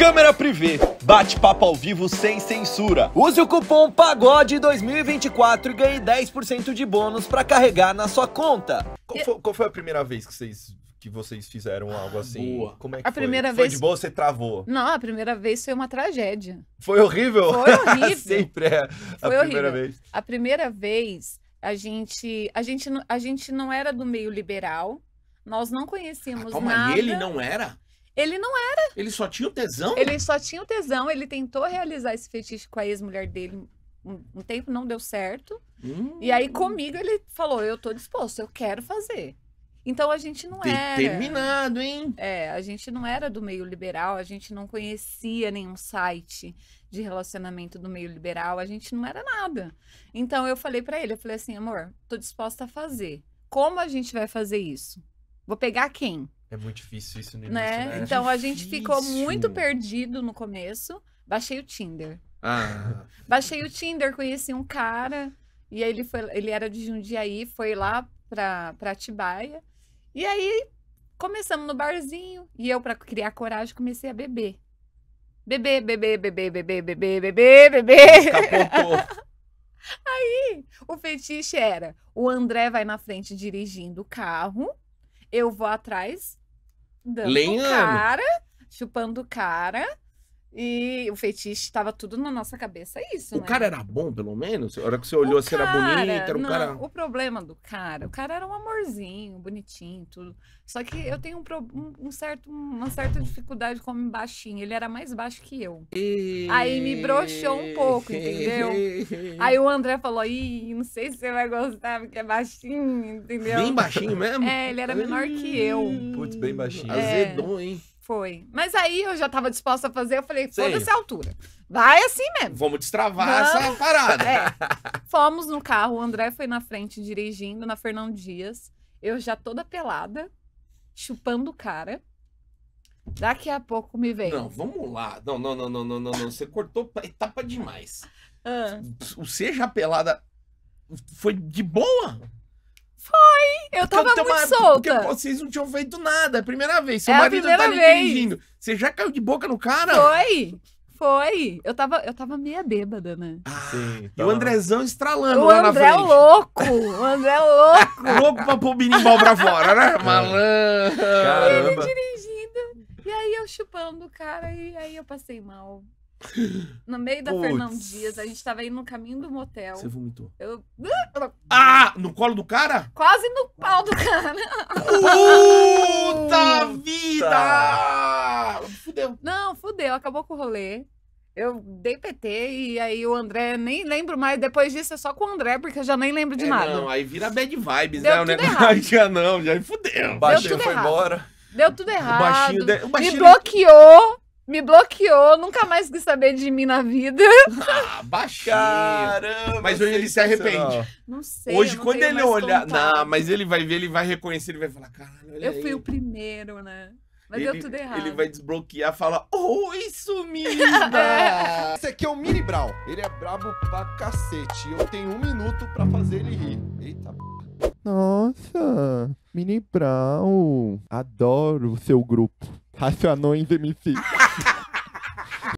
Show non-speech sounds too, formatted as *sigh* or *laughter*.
Câmera privê, bate-papo ao vivo sem censura. Use o cupom PAGODE 2024 e ganhe 10% de bônus para carregar na sua conta. Qual foi, qual foi, a primeira vez que vocês que vocês fizeram ah, algo assim? Boa. Como é que a foi? Primeira foi vez... de boa você travou? Não, a primeira vez foi uma tragédia. Foi horrível? Foi *laughs* horrível. Sempre é. Foi a primeira horrível. vez. A primeira vez a gente, a gente a gente não era do meio liberal. Nós não conhecíamos ah, calma, nada. ele não era? Ele não era. Ele só tinha o tesão? Ele só tinha o tesão. Ele tentou realizar esse fetiche com a ex-mulher dele um, um, tempo, não deu certo. Hum. E aí hum. comigo ele falou: Eu tô disposto, eu quero fazer. Então a gente não Determinado, era. Determinado, hein? É, a gente não era do meio liberal, a gente não conhecia nenhum site de relacionamento do meio liberal, a gente não era nada. Então eu falei para ele, eu falei assim, amor, tô disposta a fazer. Como a gente vai fazer isso? Vou pegar quem? É muito difícil isso no né? início, né? né? Então é a gente ficou muito perdido no começo. Baixei o Tinder. Ah. *laughs* Baixei o Tinder, conheci um cara. E aí ele, foi, ele era de Jundiaí, foi lá pra, para Atibaia. E aí começamos no barzinho. E eu, para criar coragem, comecei a beber. Beber, beber, beber, beber, beber, beber, beber. *laughs* aí, o fetiche era: o André vai na frente dirigindo o carro, eu vou atrás Dando Lenhando. cara, chupando cara. E o feitiço estava tudo na nossa cabeça, é isso, O né? cara era bom, pelo menos? A hora que você olhou, você era bonita, bonito, era um não, cara... O problema do cara, o cara era um amorzinho, bonitinho, tudo. Só que eu tenho um, um certo, uma certa dificuldade com homem baixinho. Ele era mais baixo que eu. E... Aí me broxou um pouco, entendeu? *laughs* Aí o André falou, ih, não sei se você vai gostar, porque é baixinho, entendeu? Bem baixinho mesmo? É, ele era menor que eu. Putz, bem baixinho. É... Azedou, hein? Foi. Mas aí eu já tava disposta a fazer, eu falei, foda-se a altura. Vai assim mesmo. Vamos destravar Vamos... essa parada. É. Fomos no carro, o André foi na frente dirigindo, na Fernão Dias. Eu já toda pelada, chupando o cara. Daqui a pouco me vem. Não, vamos lá. Não, não, não, não, não, não, não. Você cortou etapa demais. Ah. Você já pelada foi de boa? Foi! Eu tava porque muito uma... solta. Porque vocês não tinham feito nada. É a primeira vez. Seu é marido tá vez. dirigindo. Você já caiu de boca no cara? Foi! Foi. Eu tava, eu tava meia bêbada, né? Ah, Sim. Tá. E o Andrezão estralando o lá André na frente. O André é louco. O André é louco. *laughs* louco pra pôr o binimbal pra fora, né? É. Malandro. E ele dirigindo. E aí eu chupando o cara. E aí eu passei mal. No meio da Puts. Fernão Dias, a gente tava indo no caminho do motel. Você vomitou. Eu. Ah! No colo do cara? Quase no pau do cara. Puta vida! Fudeu. Não, fudeu, acabou com o rolê. Eu dei PT e aí o André nem lembro mais. Depois disso é só com o André, porque eu já nem lembro de é, nada. Não, aí vira bad vibes, Deu né? O já *laughs* não, já fudeu. O baixinho foi errado. embora. Deu tudo errado. O baixinho de... o baixinho... Me bloqueou me bloqueou, nunca mais quis saber de mim na vida. Ah, baixinho. Caramba. Mas hoje ele se arrepende. Não sei. Hoje, não quando ele olhar. Contato. Não, mas ele vai ver, ele vai reconhecer, ele vai falar: caralho. Eu aí. fui o primeiro, né? Mas ele, deu tudo errado. Ele vai desbloquear, fala, oi, sumida! *laughs* é. Esse aqui é o Mini Brown. Ele é brabo pra cacete. Eu tenho um minuto pra fazer ele rir. Eita p... Nossa, Mini Brown. Adoro o seu grupo. Racionões MC.